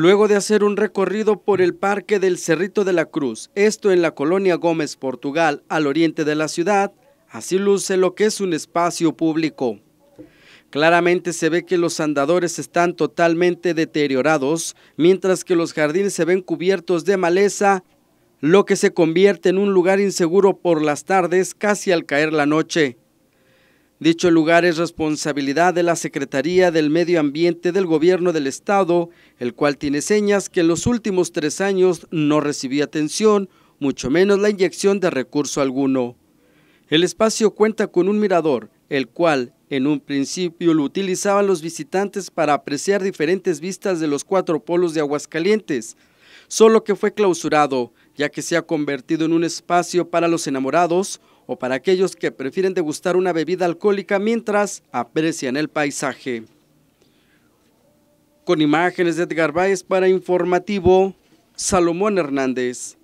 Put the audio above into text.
Luego de hacer un recorrido por el Parque del Cerrito de la Cruz, esto en la colonia Gómez, Portugal, al oriente de la ciudad, así luce lo que es un espacio público. Claramente se ve que los andadores están totalmente deteriorados, mientras que los jardines se ven cubiertos de maleza, lo que se convierte en un lugar inseguro por las tardes casi al caer la noche. Dicho lugar es responsabilidad de la Secretaría del Medio Ambiente del Gobierno del Estado, el cual tiene señas que en los últimos tres años no recibía atención, mucho menos la inyección de recurso alguno. El espacio cuenta con un mirador, el cual en un principio lo utilizaban los visitantes para apreciar diferentes vistas de los cuatro polos de Aguascalientes, solo que fue clausurado, ya que se ha convertido en un espacio para los enamorados o para aquellos que prefieren degustar una bebida alcohólica mientras aprecian el paisaje. Con imágenes de Edgar Báez para Informativo, Salomón Hernández.